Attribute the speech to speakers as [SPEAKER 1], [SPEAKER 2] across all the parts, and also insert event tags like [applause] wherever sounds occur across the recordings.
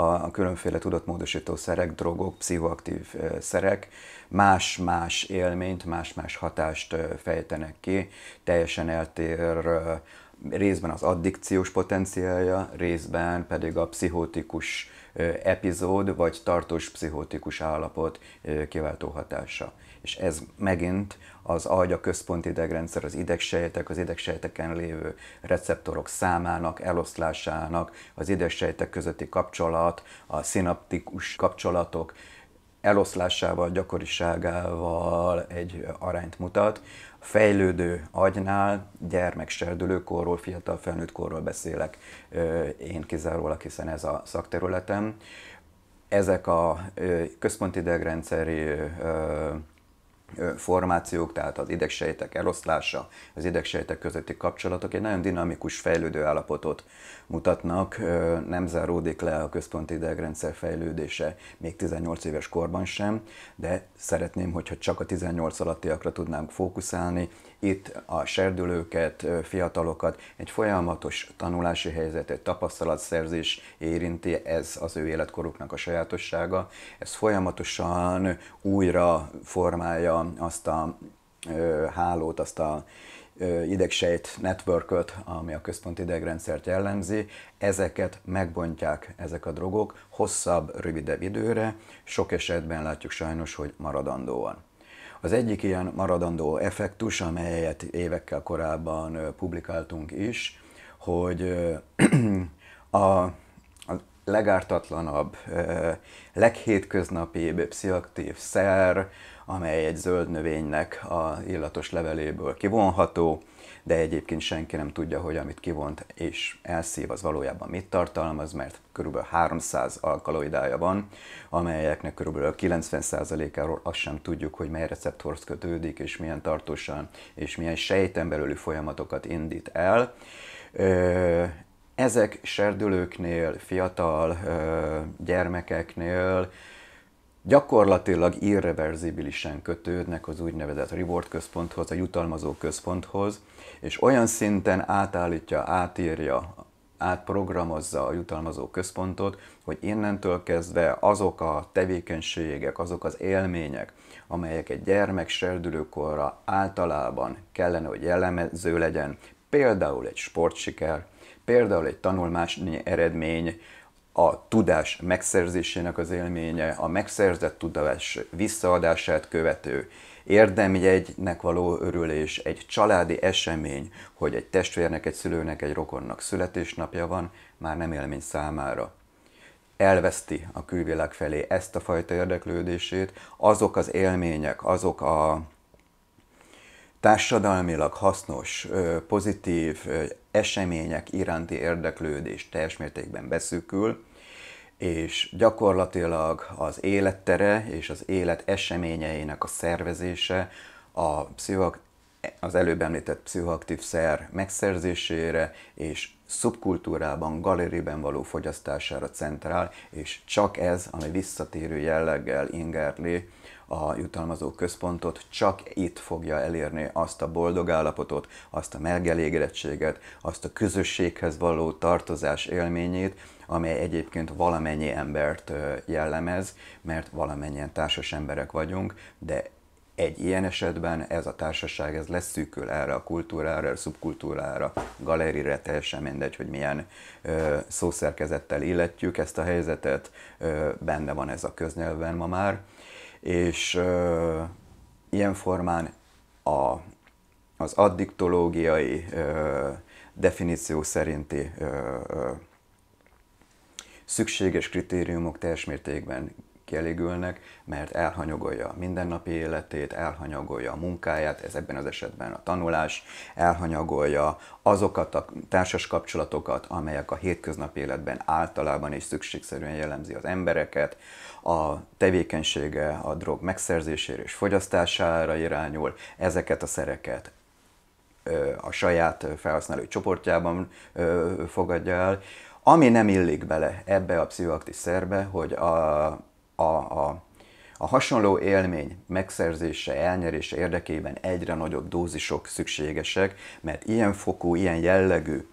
[SPEAKER 1] a, a különféle tudatmódosító szerek, drogok, pszichoaktív szerek más-más élményt, más-más hatást fejtenek ki, teljesen eltér részben az addikciós potenciálja, részben pedig a pszichotikus epizód vagy tartós pszichotikus állapot kiváltó hatása és ez megint az agy a központi idegrendszer, az idegsejtek, az idegsejteken lévő receptorok számának, eloszlásának, az idegsejtek közötti kapcsolat, a szinaptikus kapcsolatok eloszlásával, gyakoriságával egy arányt mutat. Fejlődő agynál, gyermekserdülőkorról, fiatal felnőtt korról beszélek én kizárólag, hiszen ez a szakterületem. Ezek a központi idegrendszeri formációk, tehát az idegsejtek eloszlása, az idegsejtek közötti kapcsolatok egy nagyon dinamikus fejlődő állapotot mutatnak, nem záródik le a központi idegrendszer fejlődése még 18 éves korban sem, de szeretném, hogyha csak a 18 alattiakra tudnánk fókuszálni, itt a serdülőket, fiatalokat egy folyamatos tanulási helyzet, egy tapasztalatszerzés érinti, ez az ő életkoruknak a sajátossága, ez folyamatosan újra formálja azt a ö, hálót, azt a idegsejt networköt, ami a központi idegrendszert jellemzi, ezeket megbontják ezek a drogok hosszabb, rövidebb időre, sok esetben látjuk sajnos, hogy maradandóan. Az egyik ilyen maradandó effektus, amelyet évekkel korábban publikáltunk is, hogy [clears throat] a legártatlanabb, leghétköznapibb pszichoaktív szer, amely egy zöld növénynek a illatos leveléből kivonható, de egyébként senki nem tudja, hogy amit kivont és elszív, az valójában mit tartalmaz, mert kb. 300 alkaloidája van, amelyeknek kb. 90%-áról azt sem tudjuk, hogy mely receptorhoz kötődik, és milyen tartósan, és milyen sejten belüli folyamatokat indít el. Ezek serdülőknél, fiatal gyermekeknél gyakorlatilag irreverzibilisen kötődnek az úgynevezett reward központhoz, a jutalmazó központhoz, és olyan szinten átállítja, átírja, átprogramozza a jutalmazó központot, hogy innentől kezdve azok a tevékenységek, azok az élmények, amelyek egy gyermek serdülőkorra általában kellene, hogy jellemző legyen, például egy sportsiker, például egy tanulmányi eredmény, a tudás megszerzésének az élménye, a megszerzett tudás visszaadását követő érdemjegynek való örülés, egy családi esemény, hogy egy testvérnek, egy szülőnek, egy rokonnak születésnapja van, már nem élmény számára. Elveszti a külvilág felé ezt a fajta érdeklődését, azok az élmények, azok a társadalmilag hasznos, pozitív események iránti érdeklődés teljes mértékben beszűkül, és gyakorlatilag az élettere és az élet eseményeinek a szervezése a pszichoak- az előbb említett pszichoaktív szer megszerzésére és szubkultúrában, galériben való fogyasztására centrál, és csak ez, ami visszatérő jelleggel ingerli a jutalmazó központot, csak itt fogja elérni azt a boldog állapotot, azt a megelégedettséget, azt a közösséghez való tartozás élményét, amely egyébként valamennyi embert jellemez, mert valamennyien társas emberek vagyunk, de egy ilyen esetben ez a társaság ez leszűkül erre a kultúrára, a szubkultúrára, galerire, teljesen mindegy, hogy milyen ö, szószerkezettel illetjük ezt a helyzetet, ö, benne van ez a köznyelven ma már, és uh, ilyen formán a, az addiktológiai uh, definíció szerinti uh, szükséges kritériumok teljes mértékben kielégülnek, mert elhanyagolja a mindennapi életét, elhanyagolja a munkáját, ez ebben az esetben a tanulás, elhanyagolja azokat a társas kapcsolatokat, amelyek a hétköznapi életben általában és szükségszerűen jellemzi az embereket, a tevékenysége a drog megszerzésére és fogyasztására irányul, ezeket a szereket a saját felhasználói csoportjában fogadja el. Ami nem illik bele ebbe a pszichoaktív szerbe, hogy a a, a, a hasonló élmény megszerzése, elnyerése érdekében egyre nagyobb dózisok szükségesek, mert ilyen fokú, ilyen jellegű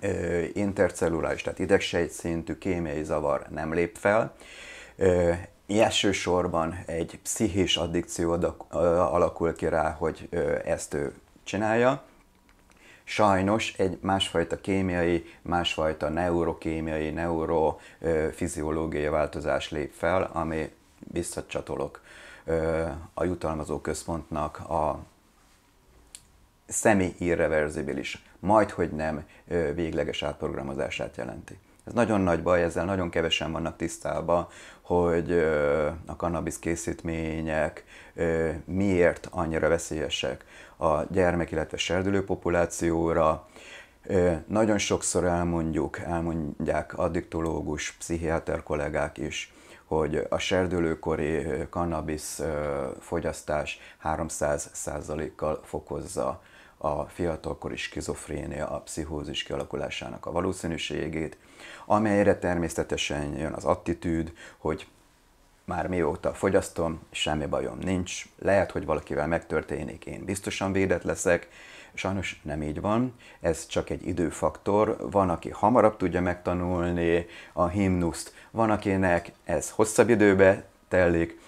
[SPEAKER 1] ö, intercellulális, tehát szintű kémiai zavar nem lép fel. Ö, elsősorban egy pszichés addikció alakul ki rá, hogy ezt ő csinálja, sajnos egy másfajta kémiai, másfajta neurokémiai, neurofiziológiai változás lép fel, ami visszacsatolok a jutalmazó központnak a szemi irreverzibilis, majd hogy nem végleges átprogramozását jelenti. Ez nagyon nagy baj, ezzel nagyon kevesen vannak tisztában, hogy a kannabisz készítmények miért annyira veszélyesek a gyermek, illetve serdülő populációra. Nagyon sokszor elmondjuk, elmondják addiktológus, pszichiáter kollégák is, hogy a serdülőkori kannabisz fogyasztás 300%-kal fokozza a fiatalkori skizofrénia, a pszichózis kialakulásának a valószínűségét, amelyre természetesen jön az attitűd, hogy már mióta fogyasztom, semmi bajom nincs, lehet, hogy valakivel megtörténik, én biztosan védett leszek, Sajnos nem így van, ez csak egy időfaktor. Van, aki hamarabb tudja megtanulni a himnuszt, van, akinek ez hosszabb időbe telik,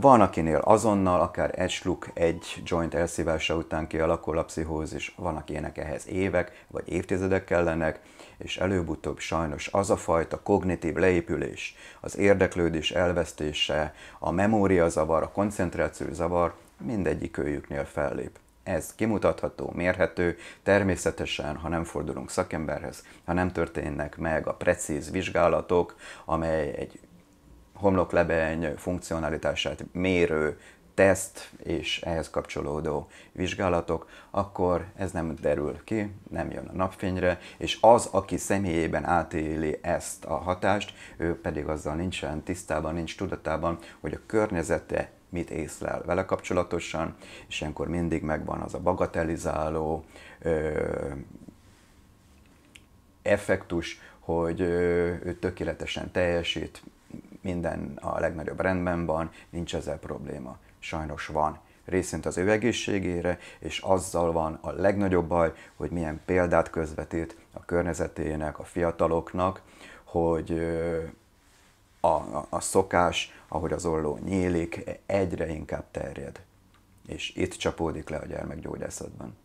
[SPEAKER 1] van, akinél azonnal, akár egy sluk, egy joint elszívása után kialakul a pszichózis, van, akinek ehhez évek vagy évtizedek kellenek, és előbb-utóbb sajnos az a fajta kognitív leépülés, az érdeklődés elvesztése, a memóriazavar, a koncentráció zavar mindegyik őjüknél fellép. Ez kimutatható, mérhető, természetesen, ha nem fordulunk szakemberhez, ha nem történnek meg a precíz vizsgálatok, amely egy homloklebeny funkcionalitását mérő teszt és ehhez kapcsolódó vizsgálatok, akkor ez nem derül ki, nem jön a napfényre, és az, aki személyében átéli ezt a hatást, ő pedig azzal nincsen tisztában, nincs tudatában, hogy a környezete mit észlel vele kapcsolatosan, és ilyenkor mindig megvan az a bagatelizáló ö, effektus, hogy ő tökéletesen teljesít, minden a legnagyobb rendben van, nincs ezzel probléma. Sajnos van részint az ő egészségére, és azzal van a legnagyobb baj, hogy milyen példát közvetít a környezetének, a fiataloknak, hogy a, a, a szokás, ahogy az olló nyílik, egyre inkább terjed. És itt csapódik le a gyermekgyógyászatban.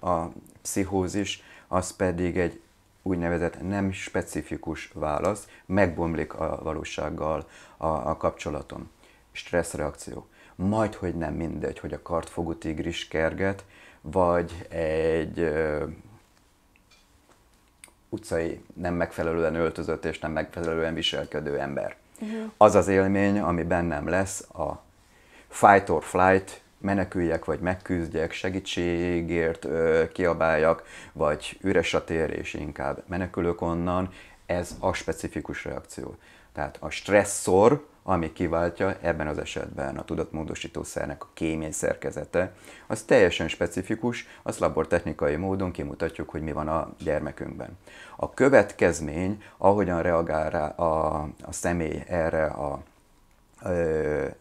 [SPEAKER 1] A pszichózis az pedig egy úgynevezett nem specifikus válasz megbomlik a valósággal a, a kapcsolatom. Stresszreakció. Majd, hogy nem mindegy, hogy a kartfogó tigris kerget, vagy egy ö, utcai nem megfelelően öltözött és nem megfelelően viselkedő ember. Uh-huh. Az az élmény, ami bennem lesz a fight or flight meneküljek, vagy megküzdjek, segítségért kiabáljak, vagy üres a tér, és inkább menekülök onnan, ez a specifikus reakció. Tehát a stresszor, ami kiváltja ebben az esetben a tudatmódosítószernek a kémiai szerkezete, az teljesen specifikus, azt labortechnikai módon kimutatjuk, hogy mi van a gyermekünkben. A következmény, ahogyan reagál rá a, a személy erre a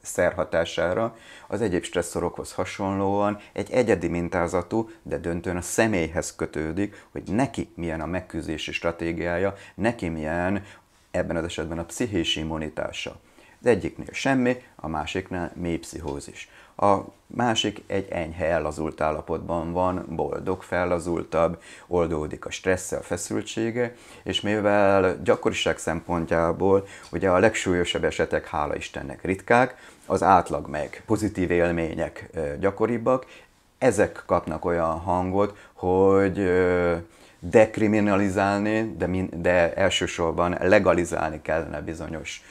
[SPEAKER 1] szerhatására, az egyéb stresszorokhoz hasonlóan egy egyedi mintázatú, de döntően a személyhez kötődik, hogy neki milyen a megküzdési stratégiája, neki milyen ebben az esetben a pszichés immunitása. Az egyiknél semmi, a másiknál mély pszichózis. A másik egy enyhe ellazult állapotban van, boldog, fellazultabb, oldódik a stressz, a feszültsége, és mivel gyakoriság szempontjából ugye a legsúlyosabb esetek, hála Istennek, ritkák, az átlag meg pozitív élmények gyakoribbak, ezek kapnak olyan hangot, hogy dekriminalizálni, de, min, de elsősorban legalizálni kellene bizonyos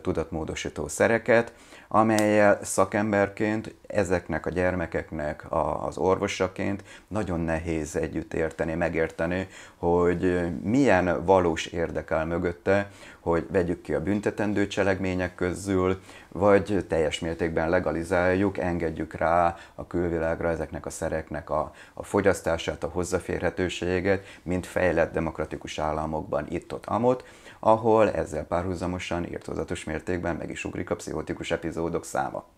[SPEAKER 1] tudatmódosító szereket, amelyel szakemberként ezeknek a gyermekeknek a, az orvosaként nagyon nehéz együtt érteni, megérteni, hogy milyen valós érdekel mögötte, hogy vegyük ki a büntetendő cselekmények közül, vagy teljes mértékben legalizáljuk, engedjük rá a külvilágra ezeknek a szereknek a, a fogyasztását, a hozzáférhetőséget, mint fejlett demokratikus államokban itt-ott amott, ahol ezzel párhuzamosan írtozatos mértékben meg is ugrik a pszichotikus epizódok száma.